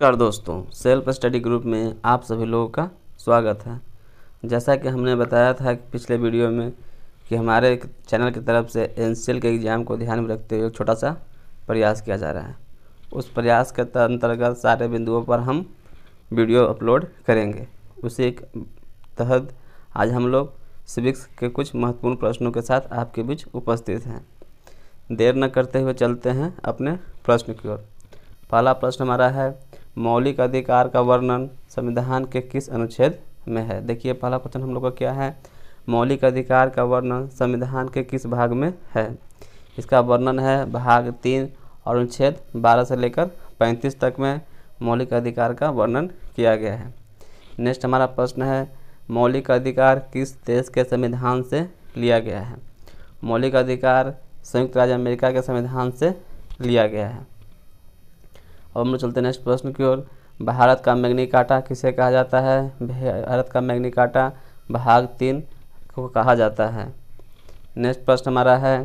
नमस्कार दोस्तों self study group में आप सभी लोगों का स्वागत है जैसा कि हमने बताया था पिछले वीडियो में कि हमारे चैनल की तरफ से एन के एग्ज़ाम को ध्यान में रखते हुए छोटा सा प्रयास किया जा रहा है उस प्रयास के अंतर्गत सारे बिंदुओं पर हम वीडियो अपलोड करेंगे उसी के तहत आज हम लोग सिविक्स के कुछ महत्वपूर्ण प्रश्नों के साथ आपके बीच उपस्थित हैं देर न करते हुए चलते हैं अपने प्रश्न की ओर पहला प्रश्न हमारा है मौलिक अधिकार का वर्णन संविधान के किस अनुच्छेद में है देखिए पहला क्वेश्चन हम लोग का क्या है मौलिक अधिकार का वर्णन संविधान के किस भाग में है इसका वर्णन है भाग तीन और अनुच्छेद बारह से लेकर पैंतीस तक में मौलिक अधिकार का वर्णन किया गया है नेक्स्ट हमारा प्रश्न है मौलिक अधिकार किस देश के संविधान से लिया गया है मौलिक अधिकार संयुक्त राज्य अमेरिका के संविधान से लिया गया है अब हम लोग चलते हैं नेक्स्ट प्रश्न की ओर भारत का मैग्नी काटा किसे कहा जाता है भारत का मैग्नी काटा भाग तीन को कहा जाता है नेक्स्ट प्रश्न हमारा है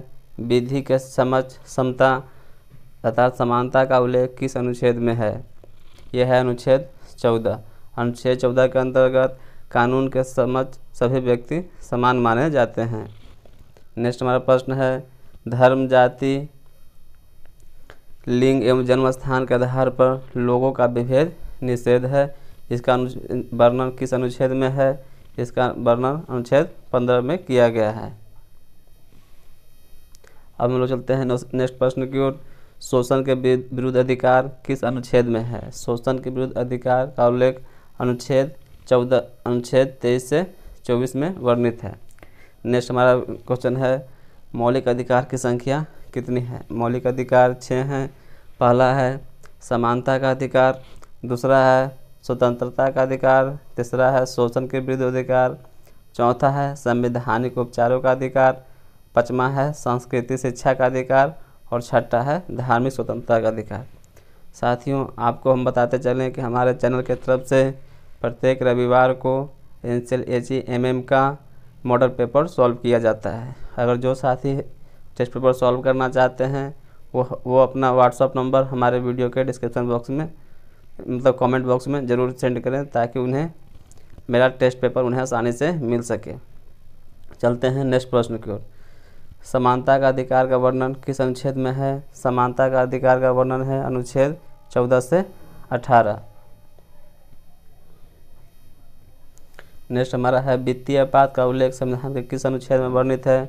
विधि के समझ समता तथा समानता का उल्लेख किस अनुच्छेद में है यह है अनुच्छेद चौदह अनुच्छेद चौदह के अंतर्गत कानून के समझ सभी व्यक्ति समान माने जाते हैं नेक्स्ट हमारा प्रश्न है धर्म जाति लिंग एवं जन्म स्थान के आधार पर लोगों का विभेद निषेध है इसका वर्णन किस अनुच्छेद में है इसका वर्णन अनुच्छेद पंद्रह में किया गया है अब हम लोग चलते हैं नेक्स्ट प्रश्न की ओर शोषण के विरुद्ध अधिकार किस अनुच्छेद में है शोषण के विरुद्ध अधिकार का उल्लेख अनुच्छेद चौदह अनुच्छेद तेईस से चौबीस में वर्णित है नेक्स्ट हमारा क्वेश्चन है मौलिक अधिकार की संख्या कितनी है मौलिक अधिकार छः हैं पहला है समानता का अधिकार दूसरा है स्वतंत्रता का अधिकार तीसरा है शोषण के विरुद्ध अधिकार चौथा है संवैधानिक उपचारों का अधिकार पचवा है सांस्कृतिक शिक्षा का अधिकार और छठा है धार्मिक स्वतंत्रता का अधिकार साथियों आपको हम बताते चलें कि हमारे चैनल के तरफ से प्रत्येक रविवार को N C L H E M M का मॉडल पेपर सॉल्व किया जाता है अगर जो साथी टेस्ट पेपर सॉल्व करना चाहते हैं वो वो अपना व्हाट्सअप नंबर हमारे वीडियो के डिस्क्रिप्शन बॉक्स में मतलब कमेंट बॉक्स में ज़रूर सेंड करें ताकि उन्हें मेरा टेस्ट पेपर उन्हें आसानी से मिल सके चलते हैं नेक्स्ट प्रश्न की ओर समानता का अधिकार का वर्णन किस अनुच्छेद में है समानता का अधिकार का वर्णन है अनुच्छेद चौदह से अठारह नेक्स्ट हमारा है वित्तीय अपराध का उल्लेख संविधान के किस अनुच्छेद में वर्णित है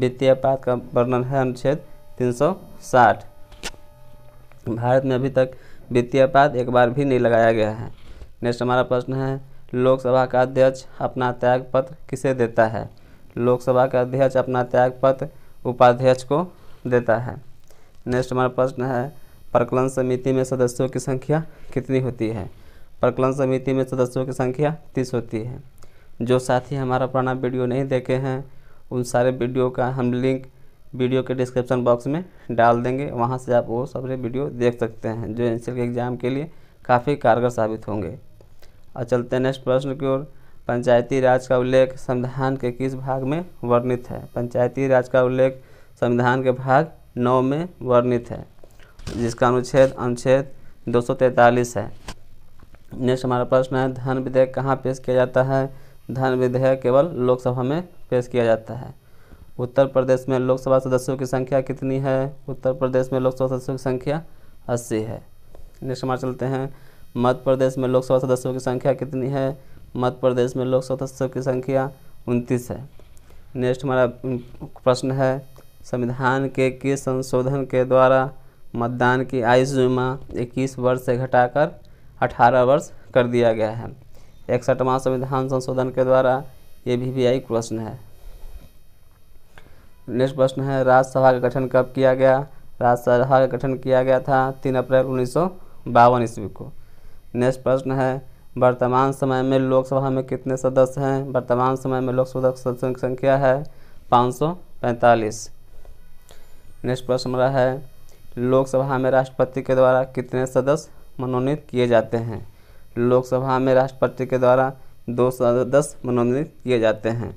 वित्तीय अपराध का वर्णन है अनुच्छेद 360 भारत में अभी तक वित्तीय अपराध एक बार भी नहीं लगाया गया है नेक्स्ट हमारा प्रश्न है लोकसभा का अध्यक्ष अपना त्यागपत्र किसे देता है लोकसभा का अध्यक्ष अपना त्यागपत्र उपाध्यक्ष को देता है नेक्स्ट हमारा प्रश्न है प्रकलन समिति में सदस्यों की संख्या कितनी होती है प्रकलन समिति में सदस्यों की संख्या तीस होती है जो साथी हमारा पुराना वीडियो नहीं देखे हैं उन सारे वीडियो का हम लिंक वीडियो के डिस्क्रिप्शन बॉक्स में डाल देंगे वहाँ से आप वो सारे वीडियो देख सकते हैं जो एन के एग्ज़ाम के लिए काफ़ी कारगर साबित होंगे और चलते हैं नेक्स्ट प्रश्न की ओर पंचायती राज का उल्लेख संविधान के किस भाग में वर्णित है पंचायती राज का उल्लेख संविधान के भाग नौ में वर्णित है जिसका अनुच्छेद अनुच्छेद 243 है नेक्स्ट हमारा प्रश्न है धन विधेयक कहाँ पेश किया जाता है धन विधेयक केवल लोकसभा में पेश किया जाता है उत्तर प्रदेश में लोकसभा सदस्यों की संख्या कितनी है उत्तर प्रदेश में लोकसभा सदस्यों की संख्या अस्सी है नेक्स्ट हमारे चलते हैं मध्य प्रदेश में लोकसभा सदस्यों की संख्या कितनी है मध्य प्रदेश में लोकसभा सदस्यों की संख्या उनतीस है नेक्स्ट हमारा प्रश्न है संविधान के किस संशोधन के द्वारा मतदान की आयु सीमा इक्कीस वर्ष से घटाकर अठारह वर्ष कर दिया गया है इकसठवां संविधान संशोधन के द्वारा ये भी भी आई प्रश्न है नेक्स्ट प्रश्न है राज्यसभा का गठन कब किया गया राज्यसभा का गठन किया गया था तीन अप्रैल उन्नीस सौ बावन ईस्वी को नेक्स्ट प्रश्न है वर्तमान समय में लोकसभा में कितने सदस्य हैं वर्तमान समय में लोकसभा सदस्यों की संख्या है पाँच सौ पैंतालीस नेक्स्ट प्रश्न हमारा है लोकसभा में राष्ट्रपति के द्वारा कितने सदस्य मनोनीत किए जाते हैं लोकसभा में राष्ट्रपति के द्वारा दो सदस्य मनोनीत किए जाते हैं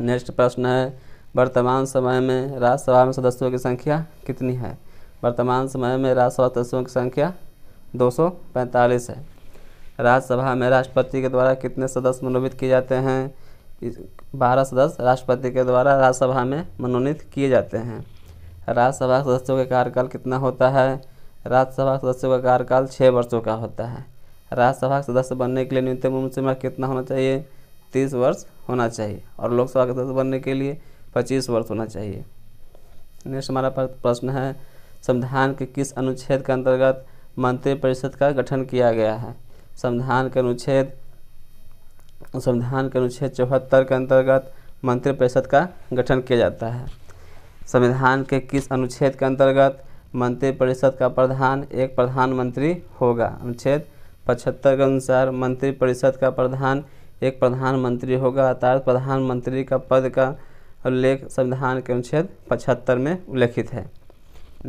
नेक्स्ट प्रश्न है वर्तमान समय में राज्यसभा में सदस्यों की संख्या कितनी है वर्तमान समय में राज्यसभा सदस्यों की संख्या 245 है राज्यसभा में राष्ट्रपति के द्वारा कितने सदस्य मनोनीत किए जाते हैं बारह सदस्य राष्ट्रपति के द्वारा राज्यसभा में मनोनीत किए जाते हैं राज्यसभा सदस्यों का कार्यकाल कितना होता है राज्यसभा सदस्यों का कार्यकाल छः वर्षों का होता है राज्यसभा के सदस्य बनने के लिए न्यूनतम उम्र सीमा कितना होना चाहिए तीस वर्ष होना चाहिए और लोकसभा के सदस्य बनने के लिए पच्चीस वर्ष होना चाहिए नेक्स्ट हमारा प्रश्न है संविधान के किस अनुच्छेद के अंतर्गत मंत्रिपरिषद का गठन किया गया है संविधान के अनुच्छेद संविधान के अनुच्छेद चौहत्तर के अंतर्गत मंत्रिपरिषद का गठन किया जाता है संविधान के किस अनुच्छेद के अंतर्गत मंत्रिपरिषद का प्रधान एक प्रधानमंत्री होगा अनुच्छेद पचहत्तर के अनुसार मंत्रिपरिषद का प्रधान एक प्रधानमंत्री होगा अर्थात प्रधानमंत्री का पद का उल्लेख संविधान के अनुच्छेद पचहत्तर में उल्लेखित है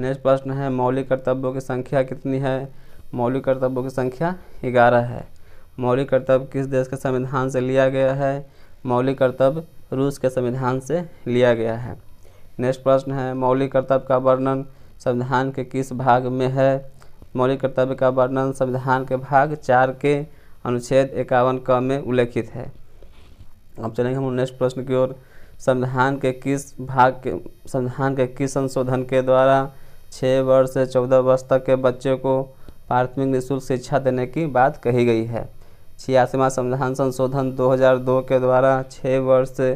नेक्स्ट प्रश्न है मौलिक कर्तव्यों की संख्या कितनी है मौलिक कर्तव्यों की संख्या ग्यारह है मौलिक कर्तव्य किस देश के संविधान से लिया गया है मौलिक कर्तव्य रूस के संविधान से लिया गया है नेक्स्ट प्रश्न है मौलिक कर्तव्य का वर्णन संविधान के किस भाग में है मौलिक कर्तव्य का वर्णन संविधान के भाग चार के अनुच्छेद इक्यावन क में उल्लेखित है अब चलेंगे हम नेक्स्ट प्रश्न की ओर संविधान के किस भाग के संविधान के किस संशोधन के द्वारा छः वर्ष से चौदह वर्ष तक के बच्चे को प्राथमिक निःशुल्क शिक्षा देने की बात कही गई है छियासीवा संविधान संशोधन 2002 के द्वारा छः वर्ष से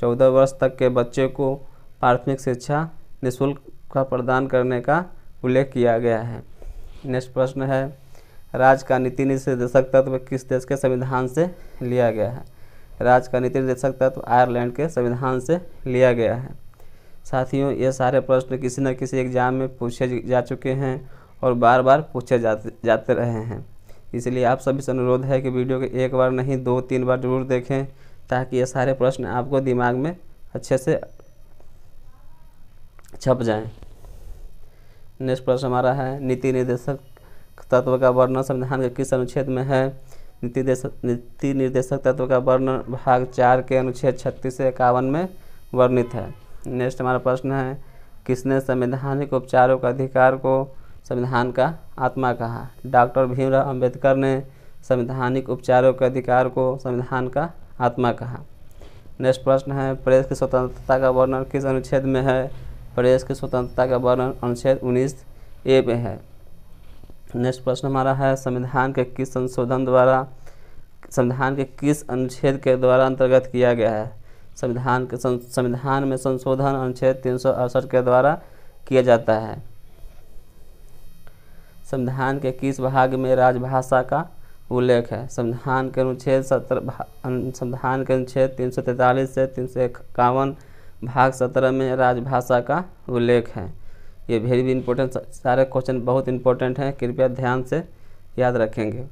चौदह वर्ष तक के बच्चे को प्राथमिक शिक्षा निःशुल्क का प्रदान करने का उल्लेख किया गया है नेक्स्ट प्रश्न है राज्य का नीति निर्देशक तत्व किस देश के संविधान से लिया गया है राज्य का नीति निर्देशक तत्व आयरलैंड के संविधान से लिया गया है साथियों ये सारे प्रश्न किसी न किसी एग्जाम में पूछे जा चुके हैं और बार बार पूछे जाते जाते रहे हैं इसलिए आप सभी से अनुरोध है कि वीडियो को एक बार नहीं दो तीन बार जरूर देखें ताकि ये सारे प्रश्न आपको दिमाग में अच्छे से छप जाएं नेक्स्ट प्रश्न हमारा है नीति निर्देशक तत्व का वर्णन संविधान के किस अनुच्छेद में है नीति नीति निर्देशक तत्व का वर्णन भाग चार के अनुच्छेद छत्तीस से इक्यावन में वर्णित है नेक्स्ट हमारा प्रश्न है किसने संवैधानिक उपचारों का अधिकार को संविधान का आत्मा कहा डॉक्टर भीमराव अंबेडकर ने संवैधानिक उपचारों के अधिकार को संविधान का आत्मा कहा नेक्स्ट प्रश्न है प्रेस की स्वतंत्रता का वर्णन किस अनुच्छेद में है प्रदेश की स्वतंत्रता का वर्णन अनुच्छेद उन्नीस ए में है नेक्स्ट प्रश्न हमारा है संविधान के किस संशोधन द्वारा संविधान के किस अनुच्छेद के द्वारा अंतर्गत किया गया है संविधान के संविधान में संशोधन अनुच्छेद तीन के द्वारा किया जाता है संविधान के किस भाग में राजभाषा का उल्लेख है संविधान के अनुच्छेद सत्र संविधान के अनुच्छेद तीन से तीन सौ इक्यावन भाग सत्रह में राजभाषा का उल्लेख है ये वेरी भी इम्पोर्टेंट सारे क्वेश्चन बहुत इंपॉर्टेंट हैं कृपया ध्यान से याद रखेंगे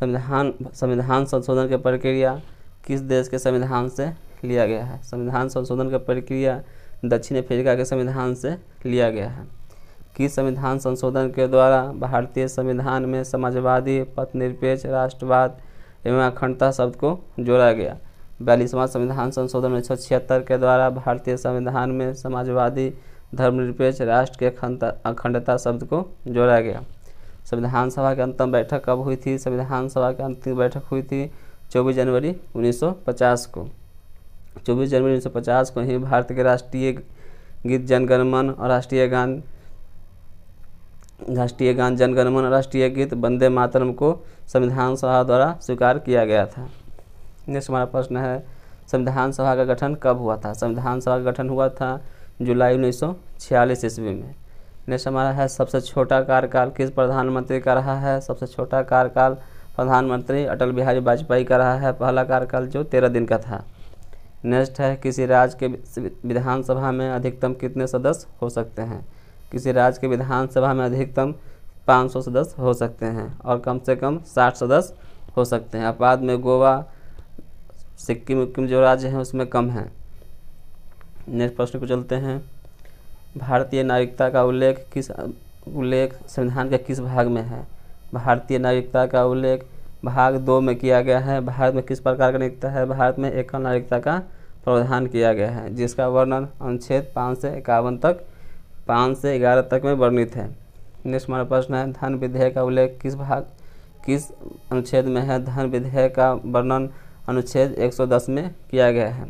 संविधान संविधान संशोधन की प्रक्रिया किस देश के संविधान से लिया गया है संविधान संशोधन का प्रक्रिया दक्षिण अफ्रीका के संविधान से लिया गया है किस संविधान संशोधन के द्वारा भारतीय संविधान में समाजवादी पथनिरपेक्ष राष्ट्रवाद एवं अखंडता शब्द को जोड़ा गया बयालीसवां संविधान संशोधन उन्नीस सौ छिहत्तर के द्वारा भारतीय संविधान में समाजवादी धर्मनिरपेक्ष राष्ट्र के अखंडता शब्द को जोड़ा गया संविधान सभा की अंतिम बैठक कब हुई थी संविधान सभा की अंतिम बैठक हुई थी 24 जनवरी 1950 को 24 जनवरी 1950 को ही भारत के राष्ट्रीय गीत जनगणमन और राष्ट्रीय गान राष्ट्रीय गान जनगणमन और राष्ट्रीय गीत वंदे मातरम को संविधान सभा द्वारा स्वीकार किया गया था नेक्स्ट हमारा प्रश्न है संविधान सभा का गठन कब हुआ था संविधान सभा का गठन हुआ था जुलाई उन्नीस सौ छियालीस ईस्वी में नेक्स्ट हमारा है सबसे छोटा कार्यकाल किस प्रधानमंत्री का रहा है सबसे छोटा कार्यकाल प्रधानमंत्री अटल बिहारी वाजपेयी का रहा है पहला कार्यकाल जो तेरह दिन का था नेक्स्ट है किसी राज्य के विधानसभा में अधिकतम कितने सदस्य हो सकते हैं किसी राज्य के विधानसभा में अधिकतम 500 सदस्य हो सकते हैं और कम से कम 60 सदस्य हो सकते हैं अब बाद में गोवा सिक्किम उक्किम जो राज्य हैं उसमें कम हैं नेक्स्ट प्रश्न को चलते हैं भारतीय नागरिकता का उल्लेख किस उल्लेख संविधान के किस भाग में है भारतीय नागरिकता का उल्लेख भाग दो में किया गया है भारत में किस प्रकार का नागरिकता है भारत में एकल नागरिकता का प्रावधान किया गया है जिसका वर्णन अनुच्छेद पाँच से इक्यावन तक पाँच से ग्यारह तक में वर्णित है नेक्स्ट हमारा प्रश्न है धन विधेयक का उल्लेख किस भाग किस अनुच्छेद में है धन विधेयक का वर्णन अनुच्छेद 110 में किया गया है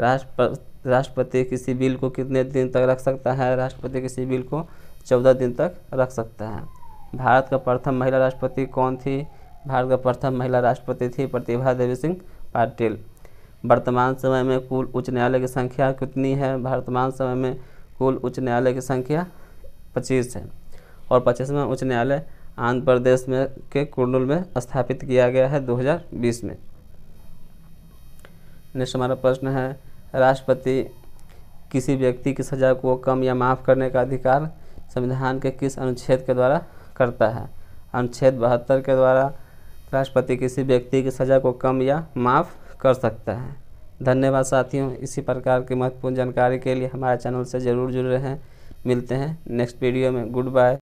राष्ट्रपति राष्ट्रपति किसी बिल को कितने दिन तक रख सकता है राष्ट्रपति किसी बिल को चौदह दिन तक रख सकता है भारत का प्रथम महिला राष्ट्रपति कौन थी भारत का प्रथम महिला राष्ट्रपति थी प्रतिभा देवी सिंह पाटिल वर्तमान समय में कुल उच्च न्यायालय की संख्या कितनी है वर्तमान समय में कुल उच्च न्यायालय की संख्या पच्चीस है और पच्चीसवें उच्च न्यायालय आंध्र प्रदेश में के कुर्नूल में स्थापित किया गया है 2020 में नेक्स्ट हमारा प्रश्न है राष्ट्रपति किसी व्यक्ति की सज़ा को कम या माफ़ करने का अधिकार संविधान के किस अनुच्छेद के द्वारा करता है अनुच्छेद बहत्तर के द्वारा राष्ट्रपति किसी व्यक्ति की सज़ा को कम या माफ़ कर सकता है धन्यवाद साथियों इसी प्रकार की महत्वपूर्ण जानकारी के लिए हमारे चैनल से ज़रूर जुड़ रहे हैं मिलते हैं नेक्स्ट वीडियो में गुड बाय